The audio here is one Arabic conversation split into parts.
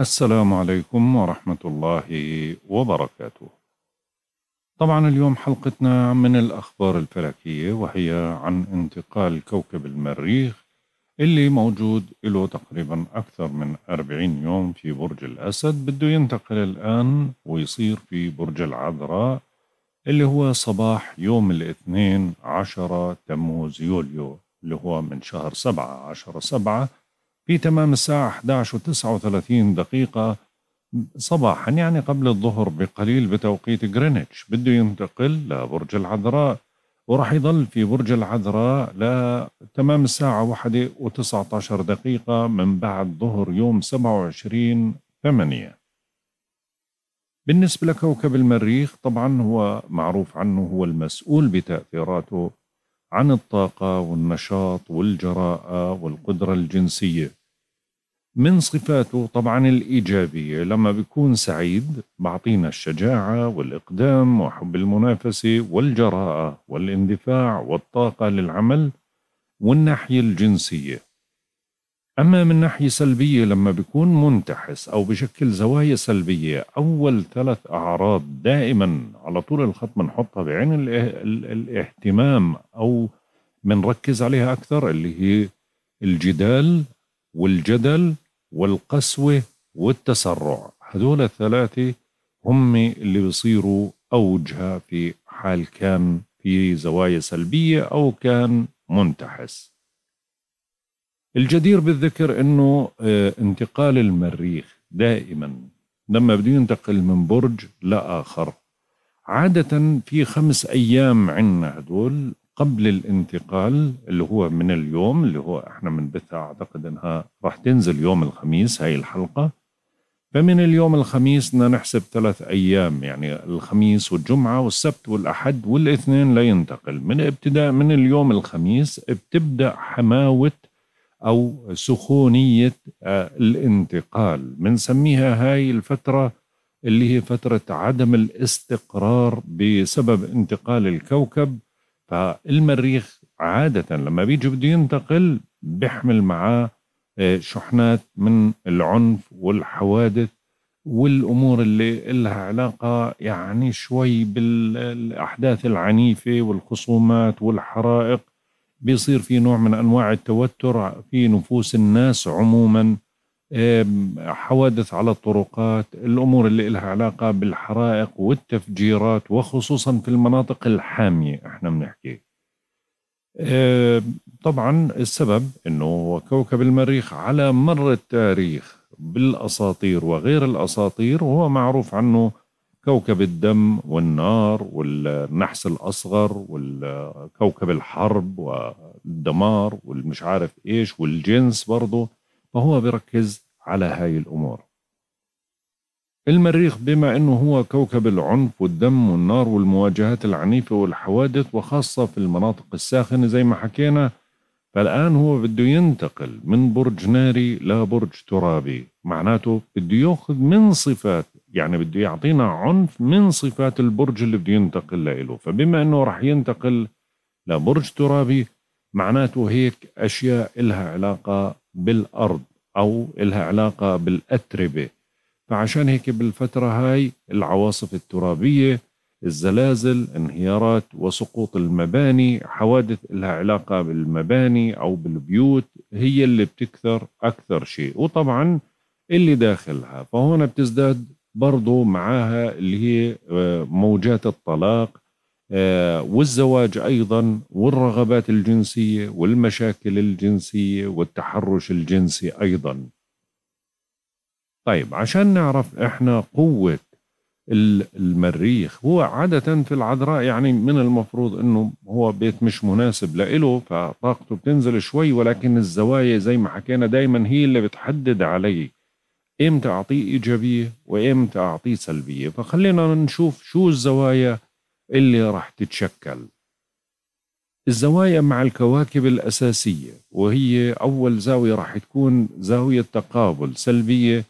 السلام عليكم ورحمة الله وبركاته. طبعا اليوم حلقتنا من الأخبار الفلكية وهي عن انتقال كوكب المريخ اللي موجود له تقريبا أكثر من 40 يوم في برج الأسد بده ينتقل الآن ويصير في برج العذراء اللي هو صباح يوم الاثنين عشرة تموز يوليو اللي هو من شهر سبعة عشرة سبعة في تمام الساعة 11 و39 دقيقة صباحا يعني قبل الظهر بقليل بتوقيت جرينتش بده ينتقل لبرج العذراء وراح يظل في برج العذراء لتمام الساعة 1 و 19 دقيقة من بعد ظهر يوم 27 8 ثمانية بالنسبة لكوكب المريخ طبعا هو معروف عنه هو المسؤول بتأثيراته عن الطاقة والنشاط والجراءة والقدرة الجنسية من صفاته طبعا الإيجابية لما بيكون سعيد بعطينا الشجاعة والإقدام وحب المنافسة والجراءة والاندفاع والطاقة للعمل والناحية الجنسية أما من ناحية سلبية لما بيكون منتحس أو بشكل زوايا سلبية أول ثلاث أعراض دائما على طول الخط بنحطها بعين الاهتمام أو بنركز عليها أكثر اللي هي الجدال والجدل والقسوة والتسرع هذول الثلاثة هم اللي بيصيروا أوجها في حال كان في زوايا سلبية أو كان منتحس الجدير بالذكر انه آه، انتقال المريخ دائما لما بده ينتقل من برج لاخر عادة في خمس أيام عنا هدول قبل الانتقال اللي هو من اليوم اللي هو احنا بنبثها اعتقد انها راح تنزل يوم الخميس هاي الحلقة فمن اليوم الخميس بدنا نحسب ثلاث أيام يعني الخميس والجمعة والسبت والأحد والاثنين لينتقل من ابتداء من اليوم الخميس بتبدأ حماوة أو سخونية آه، الانتقال بنسميها هاي الفترة اللي هي فترة عدم الاستقرار بسبب انتقال الكوكب فالمريخ عادة لما بيجي بده ينتقل بيحمل معاه آه، شحنات من العنف والحوادث والامور اللي لها علاقه يعني شوي بالاحداث العنيفه والخصومات والحرائق بيصير في نوع من انواع التوتر في نفوس الناس عموما حوادث على الطرقات الامور اللي لها علاقه بالحرائق والتفجيرات وخصوصا في المناطق الحاميه احنا بنحكي طبعا السبب انه هو كوكب المريخ على مر التاريخ بالاساطير وغير الاساطير هو معروف عنه كوكب الدم والنار والنحس الأصغر وكوكب الحرب والدمار والمش عارف إيش والجنس برضه فهو بيركز على هاي الأمور المريخ بما أنه هو كوكب العنف والدم والنار والمواجهات العنيفة والحوادث وخاصة في المناطق الساخنة زي ما حكينا فالآن هو بده ينتقل من برج ناري لبرج ترابي معناته بده يأخذ من صفات يعني بده يعطينا عنف من صفات البرج اللي بده ينتقل لإله فبما أنه رح ينتقل لبرج ترابي معناته هيك أشياء إلها علاقة بالأرض أو إلها علاقة بالأتربة فعشان هيك بالفترة هاي العواصف الترابية الزلازل انهيارات وسقوط المباني حوادث لها علاقة بالمباني أو بالبيوت هي اللي بتكثر أكثر شيء وطبعا اللي داخلها فهنا بتزداد برضو معاها اللي هي آه، موجات الطلاق آه، والزواج أيضا والرغبات الجنسية والمشاكل الجنسية والتحرش الجنسي أيضا طيب عشان نعرف إحنا قوة المريخ هو عادة في العذراء يعني من المفروض أنه هو بيت مش مناسب لإله فطاقته بتنزل شوي ولكن الزوايا زي ما حكينا دايما هي اللي بتحدد عليه امتى اعطيه ايجابيه وامتى اعطيه سلبيه فخلينا نشوف شو الزوايا اللي راح تتشكل الزوايا مع الكواكب الأساسية وهي أول زاوية راح تكون زاوية تقابل سلبية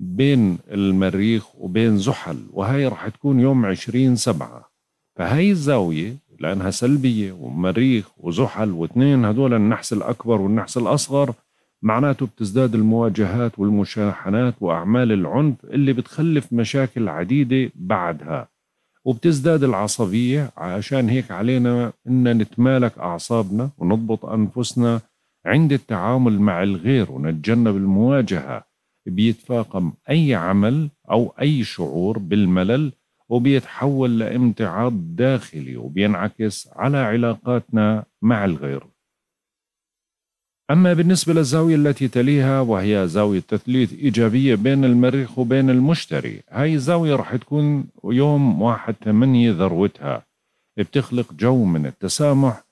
بين المريخ وبين زحل وهي راح تكون يوم 20 سبعة فهي الزاوية لأنها سلبية ومريخ وزحل واثنين هذول النحس الأكبر والنحس الأصغر معناته بتزداد المواجهات والمشاحنات وأعمال العنف اللي بتخلف مشاكل عديدة بعدها وبتزداد العصبية عشان هيك علينا إن نتمالك أعصابنا ونضبط أنفسنا عند التعامل مع الغير ونتجنب المواجهة بيتفاقم أي عمل أو أي شعور بالملل وبيتحول لامتعاض داخلي وبينعكس على علاقاتنا مع الغير أما بالنسبة للزاوية التي تليها وهي زاوية تثليث إيجابية بين المريخ وبين المشتري هاي الزاوية راح تكون يوم واحد ثمانية ذروتها بتخلق جو من التسامح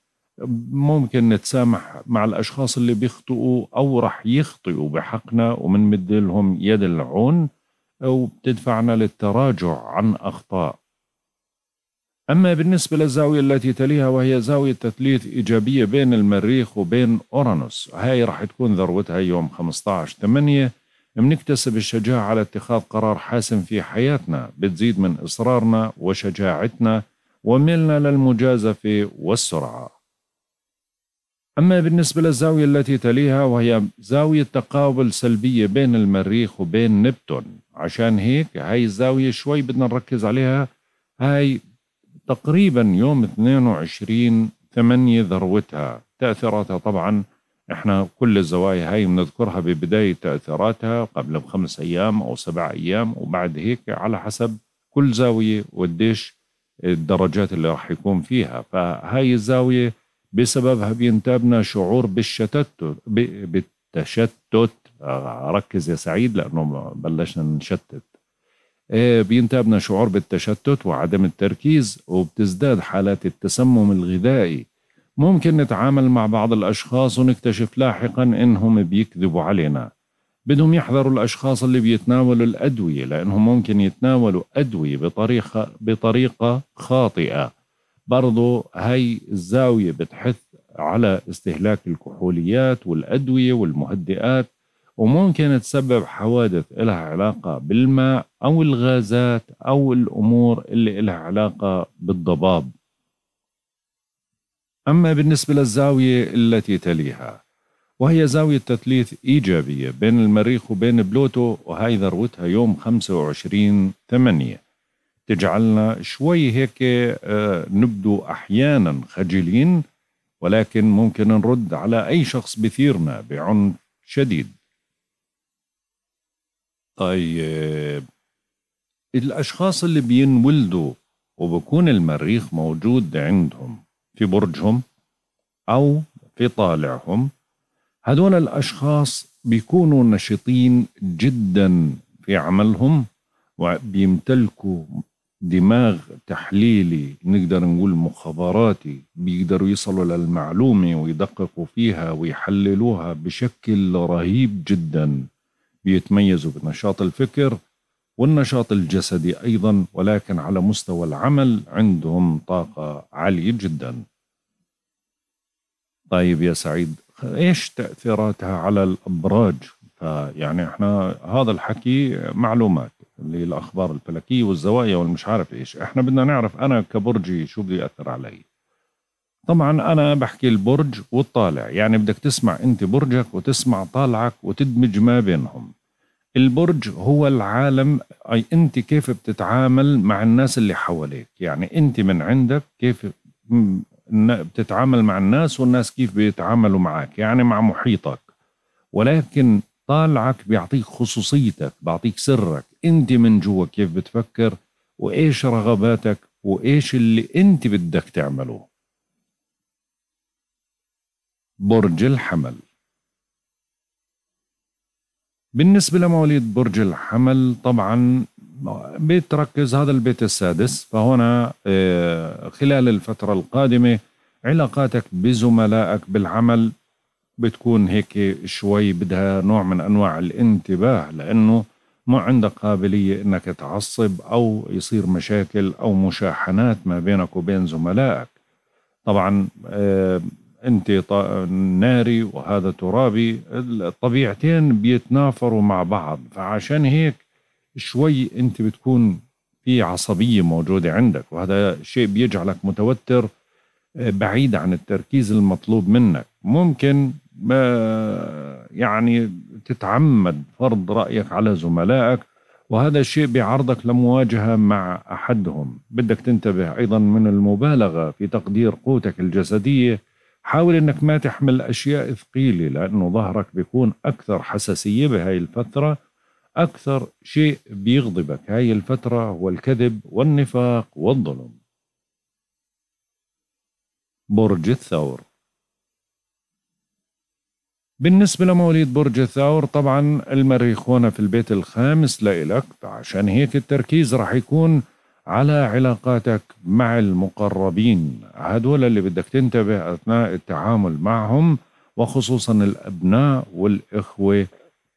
ممكن نتسامح مع الأشخاص اللي بيخطئوا أو راح يخطئوا بحقنا ومنمد لهم يد العون وبتدفعنا للتراجع عن أخطاء أما بالنسبة للزاوية التي تليها وهي زاوية تثليث إيجابية بين المريخ وبين أورانوس هاي راح تكون ذروتها يوم 15 8 بنكتسب الشجاعة على اتخاذ قرار حاسم في حياتنا بتزيد من إصرارنا وشجاعتنا وميلنا للمجازفة والسرعة أما بالنسبة للزاوية التي تليها وهي زاوية تقابل سلبية بين المريخ وبين نبتون عشان هيك هاي الزاوية شوي بدنا نركز عليها هاي تقريبا يوم 22 8 ذروتها تأثيراتها طبعا احنا كل الزوايا هاي بنذكرها ببداية تأثيراتها قبل بخمس أيام أو سبع أيام وبعد هيك على حسب كل زاوية وديش الدرجات اللي راح يكون فيها فهاي الزاوية بسببها بينتابنا شعور بالشتت بالتشتت ركز يا سعيد لأنه بلشنا نشتت بينتابنا شعور بالتشتت وعدم التركيز وبتزداد حالات التسمم الغذائي ممكن نتعامل مع بعض الأشخاص ونكتشف لاحقا إنهم بيكذبوا علينا بدهم يحذروا الأشخاص اللي بيتناولوا الأدوية لأنهم ممكن يتناولوا أدوية بطريقة, بطريقة خاطئة برضو هاي الزاوية بتحث على استهلاك الكحوليات والأدوية والمهدئات وممكن تسبب حوادث لها علاقة بالماء أو الغازات أو الأمور اللي لها علاقة بالضباب أما بالنسبة للزاوية التي تليها وهي زاوية تثليث إيجابية بين المريخ وبين بلوتو وهي ذروتها يوم 25 ثمانية تجعلنا شوي هيك آه، نبدو أحيانا خجلين ولكن ممكن نرد على أي شخص بثيرنا بعنف شديد طيب الأشخاص اللي بينولدوا وبكون المريخ موجود عندهم في برجهم أو في طالعهم هذول الأشخاص بيكونوا نشيطين جدا في عملهم وبيمتلكوا دماغ تحليلي نقدر نقول مخابراتي بيقدروا يصلوا للمعلومة ويدققوا فيها ويحللوها بشكل رهيب جدا بيتميزوا بنشاط الفكر والنشاط الجسدي أيضا ولكن على مستوى العمل عندهم طاقة عالية جدا طيب يا سعيد إيش تأثيراتها على الأبراج فيعني احنا هذا الحكي معلومات اللي الأخبار الفلكية والزوايا والمش عارف إيش احنا بدنا نعرف أنا كبرجي شو بده يأثر علي طبعا أنا بحكي البرج والطالع يعني بدك تسمع أنت برجك وتسمع طالعك وتدمج ما بينهم البرج هو العالم أي أنت كيف بتتعامل مع الناس اللي حواليك يعني أنت من عندك كيف بتتعامل مع الناس والناس كيف بيتعاملوا معك يعني مع محيطك ولكن طالعك بيعطيك خصوصيتك بيعطيك سرك أنت من جوا كيف بتفكر وإيش رغباتك وإيش اللي أنت بدك تعمله برج الحمل بالنسبة لمواليد برج الحمل طبعا بيت ركز هذا البيت السادس فهنا آه، خلال الفترة القادمة علاقاتك بزملائك بالعمل بتكون هيك شوي بدها نوع من أنواع الانتباه لأنه ما عندك قابلية أنك تعصب أو يصير مشاكل أو مشاحنات ما بينك وبين زملائك طبعا آه، انت ناري وهذا ترابي الطبيعتين بيتنافروا مع بعض فعشان هيك شوي انت بتكون في عصبيه موجوده عندك وهذا شيء بيجعلك متوتر آه، بعيد عن التركيز المطلوب منك ممكن ما يعني تتعمد فرض رايك على زملائك وهذا الشيء بيعرضك لمواجهه مع احدهم بدك تنتبه ايضا من المبالغه في تقدير قوتك الجسديه حاول انك ما تحمل اشياء ثقيله لانه ظهرك بيكون اكثر حساسيه بهاي الفتره اكثر شيء بيغضبك هاي الفتره هو الكذب والنفاق والظلم برج الثور بالنسبة لمواليد برج الثور طبعا المريخ هنا في البيت الخامس لإلك فعشان هيك التركيز راح يكون على علاقاتك مع المقربين هدول اللي بدك تنتبه أثناء التعامل معهم وخصوصا الأبناء والإخوة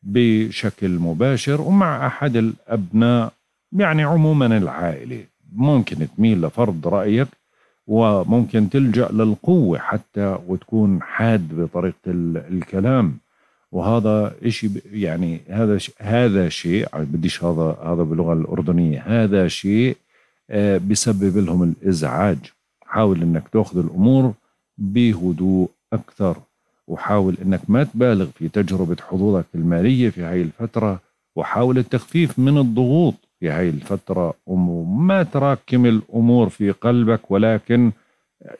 بشكل مباشر ومع أحد الأبناء يعني عموما العائلة ممكن تميل لفرض رأيك وممكن تلجأ للقوة حتى وتكون حاد بطريقة الكلام وهذا شيء يعني هذا هذا شيء بديش هذا هذا باللغه الاردنيه هذا شيء آه، بيسبب لهم الازعاج حاول انك تاخذ الامور بهدوء اكثر وحاول انك ما تبالغ في تجربه حظوظك الماليه في هاي الفتره وحاول التخفيف من الضغوط في هاي الفتره وما تراكم الامور في قلبك ولكن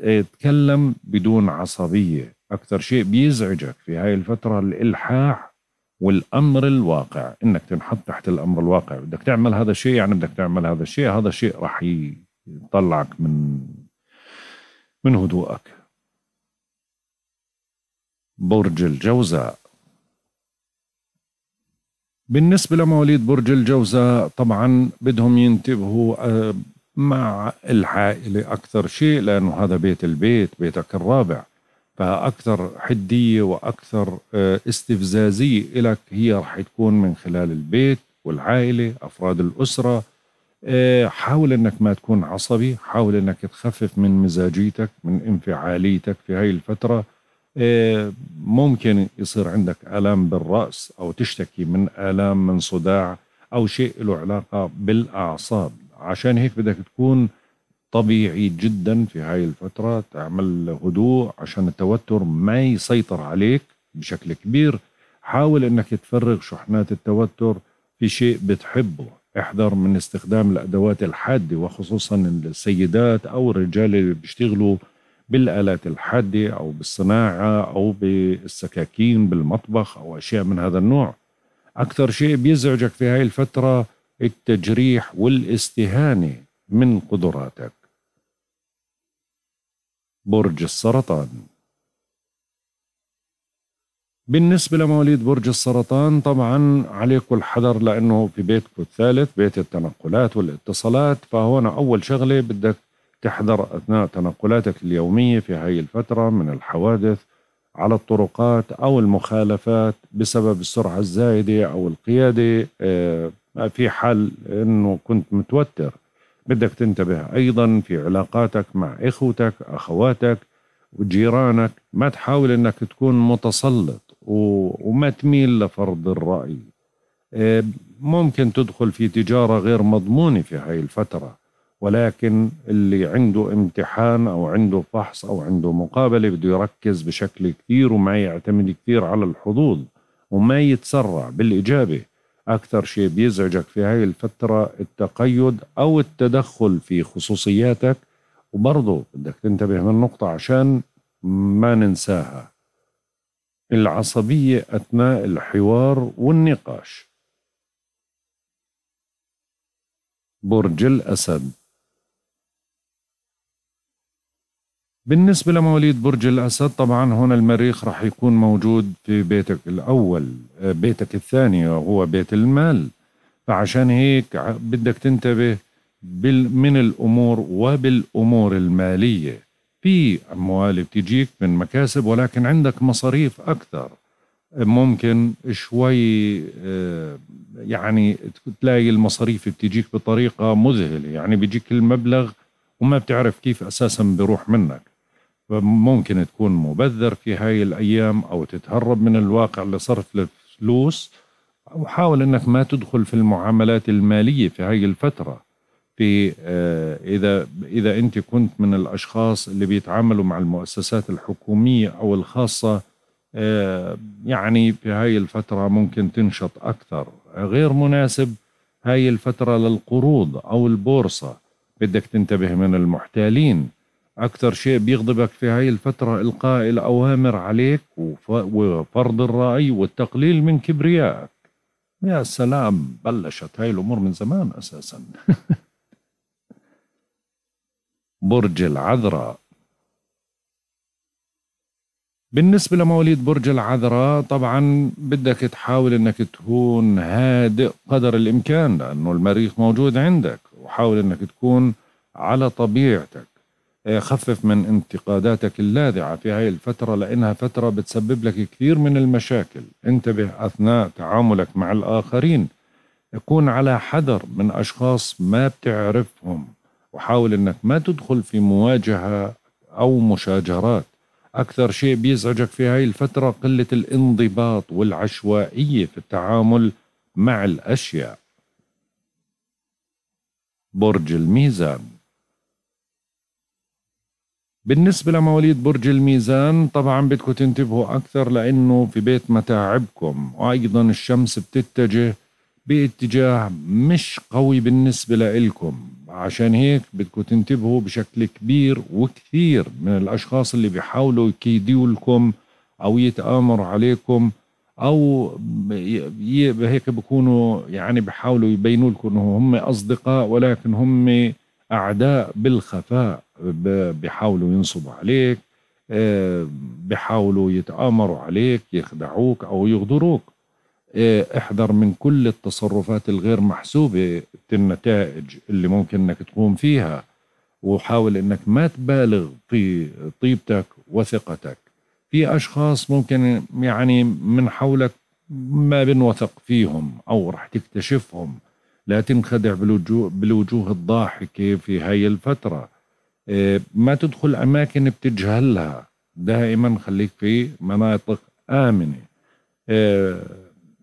آه، اتكلم بدون عصبيه اكثر شيء بيزعجك في هاي الفتره الالحاح والامر الواقع انك تنحط تحت الامر الواقع بدك تعمل هذا الشيء يعني بدك تعمل هذا الشيء هذا الشيء راح يطلعك من من هدوءك برج الجوزاء بالنسبة لمواليد برج الجوزاء طبعا بدهم ينتبهوا آه، مع العائلة أكثر شيء لأنه هذا بيت البيت بيتك الرابع فاكثر حديه واكثر آه، استفزازيه لك هي رح تكون من خلال البيت والعائله افراد الاسره آه، حاول انك ما تكون عصبي حاول انك تخفف من مزاجيتك من انفعاليتك في هاي الفتره آه، ممكن يصير عندك الام بالراس او تشتكي من الام من صداع او شيء له علاقه بالاعصاب عشان هيك بدك تكون طبيعي جدا في هاي الفترة تعمل هدوء عشان التوتر ما يسيطر عليك بشكل كبير حاول انك تفرغ شحنات التوتر في شيء بتحبه احذر من استخدام الادوات الحاده وخصوصا السيدات او الرجال اللي بيشتغلوا بالالات الحاده او بالصناعه او بالسكاكين بالمطبخ او اشياء من هذا النوع اكثر شيء بيزعجك في هاي الفتره التجريح والاستهانه من قدراتك برج السرطان بالنسبة لمواليد برج السرطان طبعا عليكم الحذر لأنه في بيتكم الثالث بيت التنقلات والاتصالات فهون أول شغلة بدك تحذر أثناء تنقلاتك اليومية في هاي الفترة من الحوادث على الطرقات أو المخالفات بسبب السرعة الزايدة أو القيادة آه، في حال أنه كنت متوتر بدك تنتبه أيضا في علاقاتك مع إخوتك أخواتك وجيرانك ما تحاول أنك تكون متسلط وما تميل لفرض الرأي آه، ممكن تدخل في تجارة غير مضمونة في هاي الفترة ولكن اللي عنده امتحان أو عنده فحص أو عنده مقابلة بده يركز بشكل كثير وما يعتمد كثير على الحظوظ وما يتسرع بالإجابة أكثر شيء بيزعجك في هاي الفترة التقيد أو التدخل في خصوصياتك وبرضه بدك تنتبه من نقطة عشان ما ننساها العصبية أثناء الحوار والنقاش برج الأسد بالنسبة لمواليد برج الأسد طبعا هنا المريخ راح يكون موجود في بيتك الأول آه، بيتك الثاني وهو بيت المال فعشان هيك بدك تنتبه من الأمور وبالأمور المالية في أموال بتجيك من مكاسب ولكن عندك مصاريف أكثر آه، ممكن شوي آه، يعني تلاقي المصاريف بتجيك بطريقة مذهلة يعني بيجيك المبلغ وما بتعرف كيف أساسا بيروح منك ممكن تكون مبذر في هاي الأيام أو تتهرب من الواقع لصرف الفلوس وحاول أنك ما تدخل في المعاملات المالية في هاي الفترة في آه، إذا إذا أنت كنت من الأشخاص اللي بيتعاملوا مع المؤسسات الحكومية أو الخاصة آه، يعني في هاي الفترة ممكن تنشط أكثر غير مناسب هاي الفترة للقروض أو البورصة بدك تنتبه من المحتالين أكثر شيء بيغضبك في هاي الفترة إلقاء الأوامر عليك وفرض الرأي والتقليل من كبريائك يا سلام بلشت هاي الأمور من زمان أساسا برج العذراء بالنسبة لمواليد برج العذراء طبعا بدك تحاول انك تكون هادئ قدر الامكان لانه المريخ موجود عندك وحاول انك تكون على طبيعتك خفف من انتقاداتك اللاذعة في هاي الفترة لأنها فترة بتسبب لك كثير من المشاكل انتبه أثناء تعاملك مع الآخرين كون على حذر من أشخاص ما بتعرفهم وحاول أنك ما تدخل في مواجهة أو مشاجرات أكثر شيء بيزعجك في هاي الفترة قلة الانضباط والعشوائية في التعامل مع الأشياء برج الميزان بالنسبة لمواليد برج الميزان طبعا بدكم تنتبهوا أكثر لأنه في بيت متاعبكم وأيضا الشمس بتتجه باتجاه مش قوي بالنسبة لإلكم عشان هيك بدكم تنتبهوا بشكل كبير وكثير من الأشخاص اللي بيحاولوا يكيدوا لكم أو يتآمروا عليكم أو هيك بكونوا يعني بيحاولوا يبينوا لكم إنه هم أصدقاء ولكن هم أعداء بالخفاء بيحاولوا ينصبوا عليك آه، بيحاولوا يتآمروا عليك يخدعوك أو يغدروك آه، احذر من كل التصرفات الغير محسوبة النتائج اللي ممكن انك تقوم فيها وحاول انك ما تبالغ في طيبتك وثقتك في اشخاص ممكن يعني من حولك ما بنوثق فيهم او رح تكتشفهم لا تنخدع بالوجوه, بالوجوه الضاحكة في هاي الفترة إيه، ما تدخل أماكن بتجهلها دائما خليك في مناطق آمنة إيه،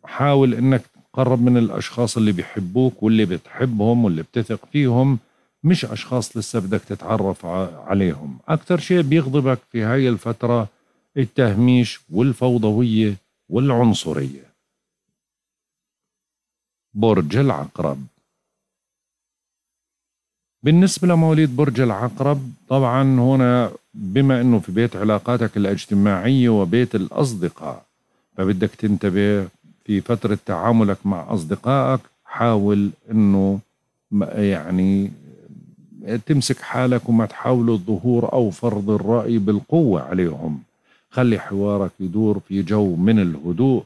حاول أنك تقرب من الأشخاص اللي بيحبوك واللي بتحبهم واللي بتثق فيهم مش أشخاص لسه بدك تتعرف عليهم أكثر شيء بيغضبك في هاي الفترة التهميش والفوضوية والعنصرية برج العقرب بالنسبة لمواليد برج العقرب طبعا هنا بما أنه في بيت علاقاتك الاجتماعية وبيت الأصدقاء فبدك تنتبه في فترة تعاملك مع أصدقائك حاول أنه يعني تمسك حالك وما تحاول الظهور أو فرض الرأي بالقوة عليهم خلي حوارك يدور في جو من الهدوء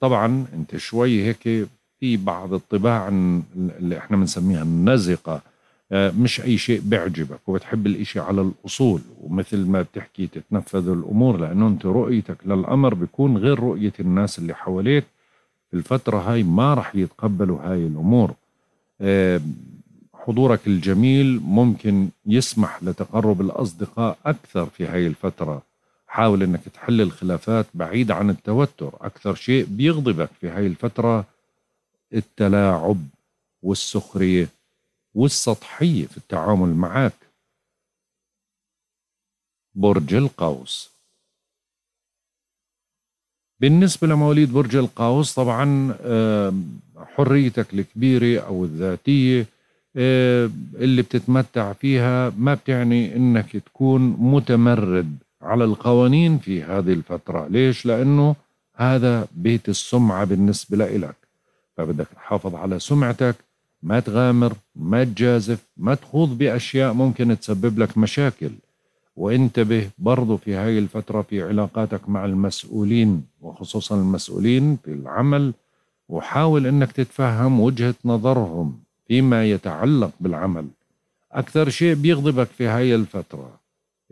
طبعا انت شوي هيك في بعض الطباع اللي احنا بنسميها النزقة آه، مش أي شيء بيعجبك وبتحب الإشي على الأصول ومثل ما بتحكي تتنفذ الأمور لأنه أنت رؤيتك للأمر بيكون غير رؤية الناس اللي حواليك في الفترة هاي ما رح يتقبلوا هاي الأمور آه، حضورك الجميل ممكن يسمح لتقرب الأصدقاء أكثر في هاي الفترة حاول أنك تحل الخلافات بعيد عن التوتر أكثر شيء بيغضبك في هاي الفترة التلاعب والسخرية والسطحية في التعامل معك برج القوس بالنسبة لمواليد برج القوس طبعا آه، حريتك الكبيرة أو الذاتية آه، اللي بتتمتع فيها ما بتعني أنك تكون متمرد على القوانين في هذه الفترة ليش؟ لأنه هذا بيت السمعة بالنسبة لإلك فبدك تحافظ على سمعتك ما تغامر ما تجازف ما تخوض بأشياء ممكن تسبب لك مشاكل وانتبه برضو في هاي الفترة في علاقاتك مع المسؤولين وخصوصا المسؤولين في العمل وحاول انك تتفهم وجهة نظرهم فيما يتعلق بالعمل أكثر شيء بيغضبك في هاي الفترة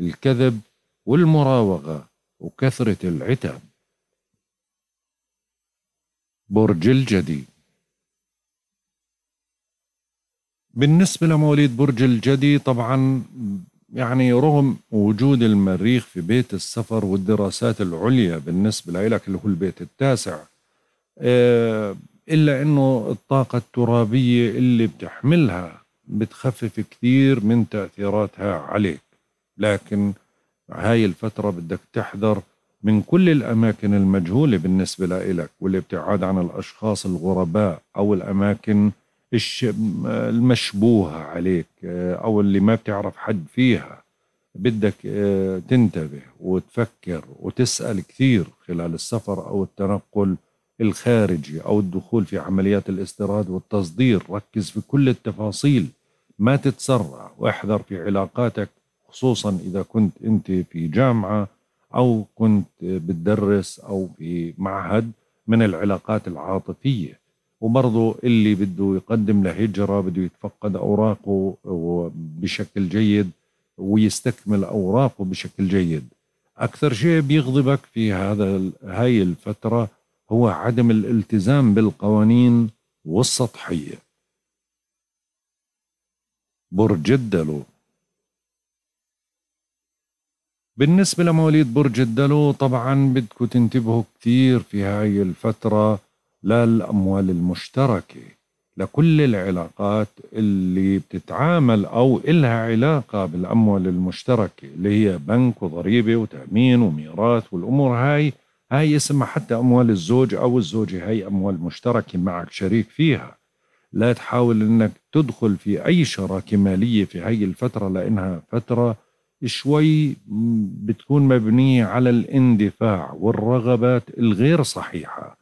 الكذب والمراوغة وكثرة العتاب برج الجدي بالنسبة لمواليد برج الجدي طبعا يعني رغم وجود المريخ في بيت السفر والدراسات العليا بالنسبة لك اللي هو البيت التاسع آه، إلا أنه الطاقة الترابية اللي بتحملها بتخفف كثير من تأثيراتها عليك لكن هاي الفترة بدك تحذر من كل الأماكن المجهولة بالنسبة لك والابتعاد عن الأشخاص الغرباء أو الأماكن المشبوهة عليك أو اللي ما بتعرف حد فيها بدك آه، تنتبه وتفكر وتسأل كثير خلال السفر أو التنقل الخارجي أو الدخول في عمليات الاستيراد والتصدير ركز في كل التفاصيل ما تتسرع واحذر في علاقاتك خصوصا إذا كنت أنت في جامعة أو كنت بتدرس أو في معهد من العلاقات العاطفية وبرضه اللي بده يقدم لهجرة بده يتفقد أوراقه بشكل جيد ويستكمل أوراقه بشكل جيد أكثر شيء بيغضبك في هذا هاي الفترة هو عدم الالتزام بالقوانين والسطحية برج الدلو بالنسبة لمواليد برج الدلو طبعا بدكم تنتبهوا كثير في هاي الفترة للأموال المشتركة لكل العلاقات اللي بتتعامل أو إلها علاقة بالأموال المشتركة اللي هي بنك وضريبة وتأمين وميراث والأمور هاي هاي اسمها حتى أموال الزوج أو الزوجة هاي أموال مشتركة معك شريك فيها لا تحاول أنك تدخل في أي شراكة مالية في هاي الفترة لأنها فترة شوي بتكون مبنية على الاندفاع والرغبات الغير صحيحة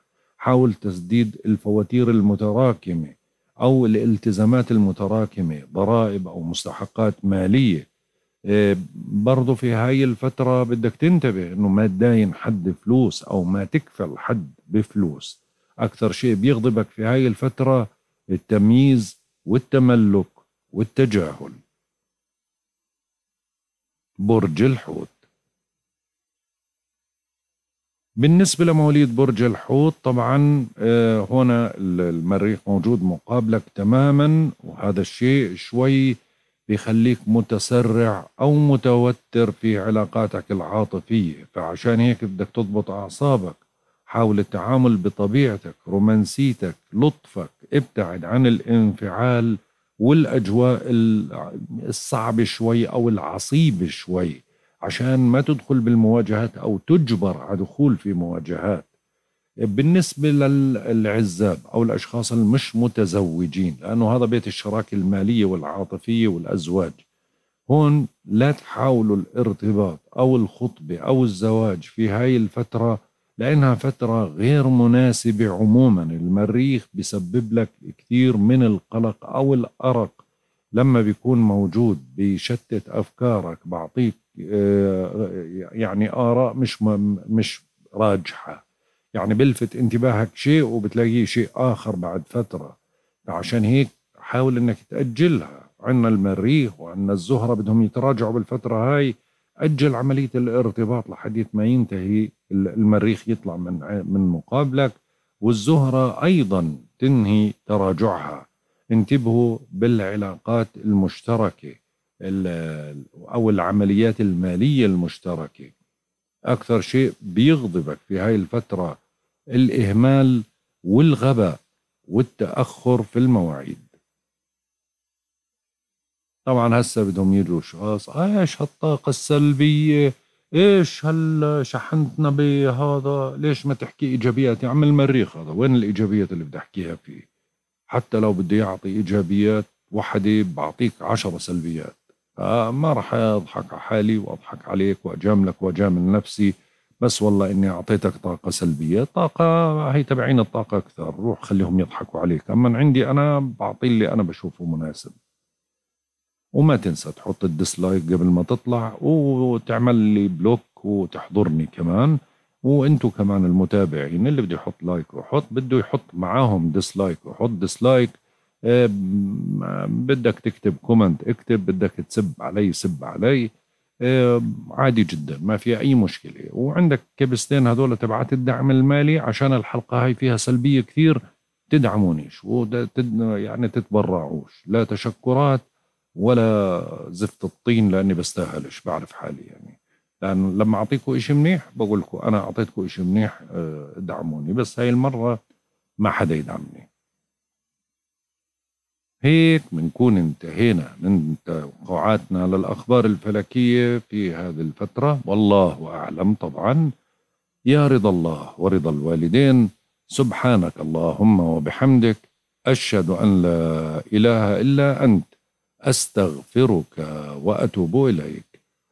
حول تسديد الفواتير المتراكمه او الالتزامات المتراكمه ضرائب او مستحقات ماليه آه، برضه في هاي الفترة بدك تنتبه انه ما تداين حد فلوس او ما تكفل حد بفلوس اكثر شيء بيغضبك في هاي الفترة التمييز والتملك والتجاهل برج الحوت بالنسبة لمواليد برج الحوت طبعا آه، هنا المريخ موجود مقابلك تماما وهذا الشيء شوي بيخليك متسرع أو متوتر في علاقاتك العاطفية فعشان هيك بدك تضبط أعصابك حاول التعامل بطبيعتك رومانسيتك لطفك ابتعد عن الانفعال والأجواء الصعبة شوي أو العصيبة شوي عشان ما تدخل بالمواجهات أو تجبر على دخول في مواجهات بالنسبة للعزاب أو الأشخاص المش متزوجين لأنه هذا بيت الشراكة المالية والعاطفية والأزواج هون لا تحاولوا الارتباط أو الخطبة أو الزواج في هاي الفترة لأنها فترة غير مناسبة عموما المريخ بسبب لك كثير من القلق أو الأرق لما بيكون موجود بيشتت افكارك بعطيك آه، يعني اراء مش مش راجحه يعني بلفت انتباهك شيء وبتلاقيه شيء اخر بعد فتره فعشان هيك حاول انك تاجلها عندنا المريخ وعندنا الزهره بدهم يتراجعوا بالفتره هاي اجل عمليه الارتباط لحديث ما ينتهي المريخ يطلع من من مقابلك والزهره ايضا تنهي تراجعها انتبهوا بالعلاقات المشتركة أو العمليات المالية المشتركة أكثر شيء بيغضبك في هاي الفترة الإهمال والغباء والتأخر في المواعيد طبعا هسه بدهم يجوا اشخاص ايش هالطاقه السلبيه ايش هلا شحنتنا بهذا ليش ما تحكي ايجابيات يا عم المريخ هذا وين الايجابيات اللي بدي احكيها فيه حتى لو بدي يعطي إيجابيات وحدة بعطيك عشرة سلبيات ما راح أضحك على حالي وأضحك عليك وأجاملك وأجامل نفسي بس والله إني أعطيتك طاقة سلبية طاقة هي تبعين الطاقة أكثر روح خليهم يضحكوا عليك أما عندي أنا بعطي اللي أنا بشوفه مناسب وما تنسى تحط الديسلايك قبل ما تطلع وتعمل لي بلوك وتحضرني كمان وانتم كمان المتابعين اللي بده يحط لايك وحط بده يحط معاهم ديسلايك وحط ديسلايك آه، بدك تكتب كومنت اكتب بدك تسب علي سب علي آه، عادي جدا ما في اي مشكله وعندك كبستين هذول تبعات الدعم المالي عشان الحلقه هاي فيها سلبيه كثير تدعمونيش وتد يعني تتبرعوش لا تشكرات ولا زفت الطين لاني بستاهلش بعرف حالي يعني لانه لما اعطيكم شيء منيح بقول لكم انا اعطيتكم شيء منيح آه، دعموني بس هاي المره ما حدا يدعمني هيك بنكون انتهينا من توقعاتنا للأخبار الفلكية في هذه الفترة والله أعلم طبعا يا رضا الله ورضا الوالدين سبحانك اللهم وبحمدك أشهد أن لا إله إلا أنت أستغفرك وأتوب إليك